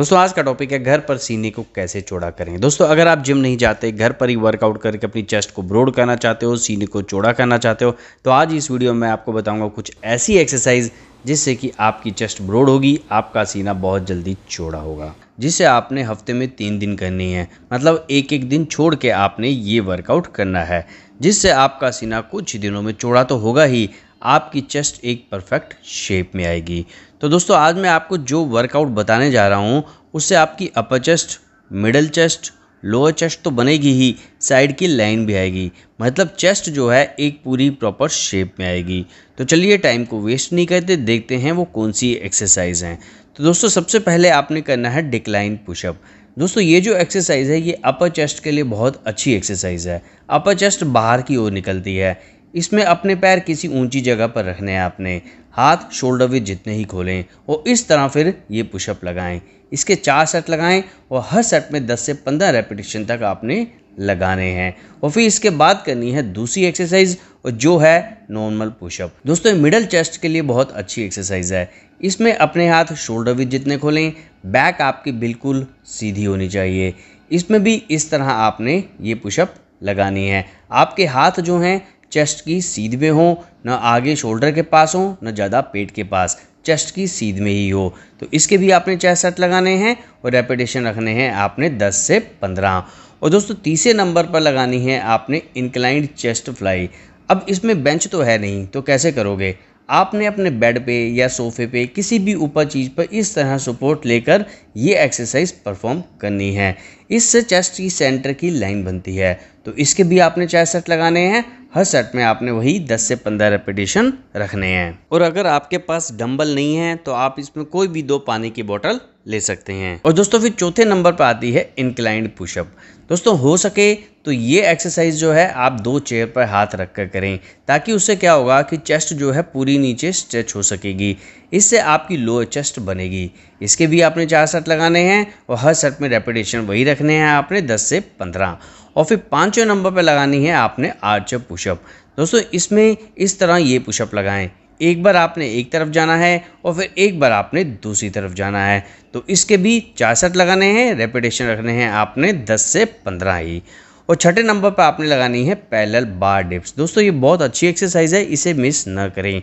दोस्तों आज का टॉपिक है घर पर सीने को कैसे चौड़ा करें दोस्तों अगर आप जिम नहीं जाते घर पर ही वर्कआउट करके अपनी चेस्ट को ब्रोड करना चाहते हो सीने को चौड़ा करना चाहते हो तो आज इस वीडियो में आपको बताऊंगा कुछ ऐसी एक्सरसाइज जिससे कि आपकी चेस्ट ब्रोड होगी आपका सीना बहुत जल्दी चौड़ा होगा जिसे आपने हफ्ते में तीन दिन करनी है मतलब एक एक दिन छोड़ के आपने ये वर्कआउट करना है जिससे आपका सीना कुछ दिनों में चौड़ा तो होगा ही आपकी चेस्ट एक परफेक्ट शेप में आएगी तो दोस्तों आज मैं आपको जो वर्कआउट बताने जा रहा हूँ उससे आपकी upper chest middle chest lower chest तो बनेगी ही साइड की लाइन भी आएगी मतलब चेस्ट जो है एक पूरी प्रॉपर शेप में आएगी तो चलिए टाइम को वेस्ट नहीं करते देखते हैं वो कौन सी एक्सरसाइज हैं तो दोस्तों सबसे पहले आपने करना है डिक्लाइन पुशअप दोस्तों ये जो एक्सरसाइज है ये अपर चेस्ट के लिए बहुत अच्छी एक्सरसाइज है अपर चेस्ट बाहर की ओर निकलती है इसमें अपने पैर किसी ऊंची जगह पर रखने हैं आपने हाथ शोल्डर भी जितने ही खोलें और इस तरह फिर ये पुशअप लगाएं इसके चार सेट लगाएं और हर सेट में 10 से 15 रेपिटेशन तक आपने लगाने हैं और फिर इसके बाद करनी है दूसरी एक्सरसाइज और जो है नॉर्मल पुशअप दोस्तों मिडल चेस्ट के लिए बहुत अच्छी एक्सरसाइज है इसमें अपने हाथ शोल्डर भी जितने खोलें बैक आपकी बिल्कुल सीधी होनी चाहिए इसमें भी इस तरह आपने ये पुशअप लगानी है आपके हाथ जो हैं चेस्ट की सीध में हो ना आगे शोल्डर के पास हो ना ज़्यादा पेट के पास चेस्ट की सीध में ही हो तो इसके भी आपने चेस्ट सेट लगाने हैं और रेपिटेशन रखने हैं आपने दस से पंद्रह और दोस्तों तीसरे नंबर पर लगानी है आपने इंक्लाइंड चेस्ट फ्लाई अब इसमें बेंच तो है नहीं तो कैसे करोगे आपने अपने बेड पे या सोफे पे किसी भी ऊपर चीज़ पर इस तरह सपोर्ट लेकर ये एक्सरसाइज परफॉर्म करनी है इससे चेस्ट की सेंटर की लाइन बनती है तो इसके भी आपने चेस्ट सेट लगाने हैं हर सेट में आपने वही 10 से 15 रेपिटेशन रखने हैं और अगर आपके पास डंबल नहीं है तो आप इसमें कोई भी दो पानी की बोतल ले सकते हैं और दोस्तों फिर चौथे नंबर पर आती है इंक्लाइंड पुशअप दोस्तों हो सके तो ये एक्सरसाइज जो है आप दो चेयर पर हाथ रख कर करें ताकि उससे क्या होगा कि चेस्ट जो है पूरी नीचे स्ट्रेच हो सकेगी इससे आपकी लोअर चेस्ट बनेगी इसके भी आपने चार सेट लगाने हैं और हर सेट में रेपिटेशन वही रखने हैं आपने दस से पंद्रह और फिर पाँचवें नंबर पर लगानी है आपने आर्चअप पुशअप दोस्तों इसमें इस तरह ये पुशअप लगाएं एक बार आपने एक तरफ जाना है और फिर एक बार आपने दूसरी तरफ जाना है तो इसके भी चार लगाने हैं रेपिटेशन रखने हैं आपने दस से पंद्रह ही और छठे नंबर पर आपने लगानी है पैरेलल बार डिप्स दोस्तों ये बहुत अच्छी एक्सरसाइज है इसे मिस ना करें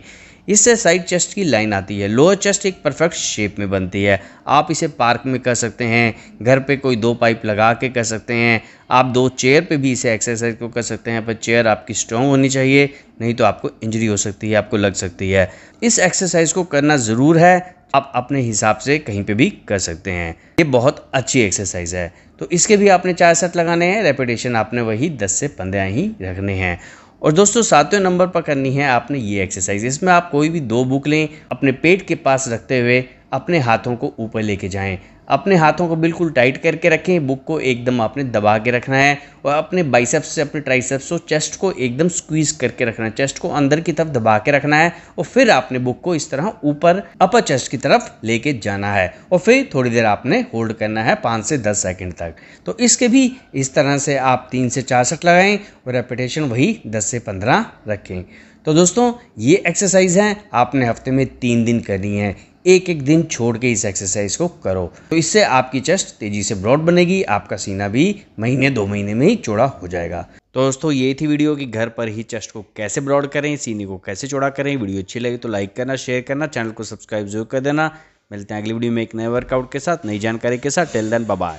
इससे साइड चेस्ट की लाइन आती है लोअर चेस्ट एक परफेक्ट शेप में बनती है आप इसे पार्क में कर सकते हैं घर पे कोई दो पाइप लगा के कर सकते हैं आप दो चेयर पे भी इसे एक्सरसाइज को कर सकते हैं पर चेयर आपकी स्ट्रॉन्ग होनी चाहिए नहीं तो आपको इंजरी हो सकती है आपको लग सकती है इस एक्सरसाइज को करना ज़रूर है आप अपने हिसाब से कहीं पे भी कर सकते हैं ये बहुत अच्छी एक्सरसाइज है तो इसके भी आपने चार सेट लगाने हैं रेपिटेशन आपने वही दस से पंद्रह ही रखने हैं और दोस्तों सातवें नंबर पर करनी है आपने ये एक्सरसाइज इसमें आप कोई भी दो बुक लें अपने पेट के पास रखते हुए अपने हाथों को ऊपर लेके जाएं अपने हाथों को बिल्कुल टाइट करके रखें बुक को एकदम आपने दबा के रखना है और अपने बाइसेप्स से अपने ट्राइसेप्स और चेस्ट को एकदम स्क्वीज करके रखना है चेस्ट को अंदर की तरफ दबा के रखना है और फिर आपने बुक को इस तरह ऊपर अपर चेस्ट की तरफ लेके जाना है और फिर थोड़ी देर आपने होल्ड करना है पाँच से दस सेकेंड तक तो इसके भी इस तरह से आप तीन से चार सेट लगाएँ और रेपिटेशन वही दस से पंद्रह रखें तो दोस्तों ये एक्सरसाइज है आपने हफ्ते में तीन दिन करनी है एक एक दिन छोड़ के इस एक्सरसाइज को करो तो इससे आपकी चेस्ट तेज़ी से ब्रॉड बनेगी आपका सीना भी महीने दो महीने में ही चौड़ा हो जाएगा तो दोस्तों ये थी वीडियो कि घर पर ही चेस्ट को कैसे ब्रॉड करें सीने को कैसे चौड़ा करें वीडियो अच्छी लगी तो लाइक करना शेयर करना चैनल को सब्सक्राइब जरूर कर देना मिलते हैं अगली वीडियो में एक नए वर्कआउट के साथ नई जानकारी के साथ टेल देन बाय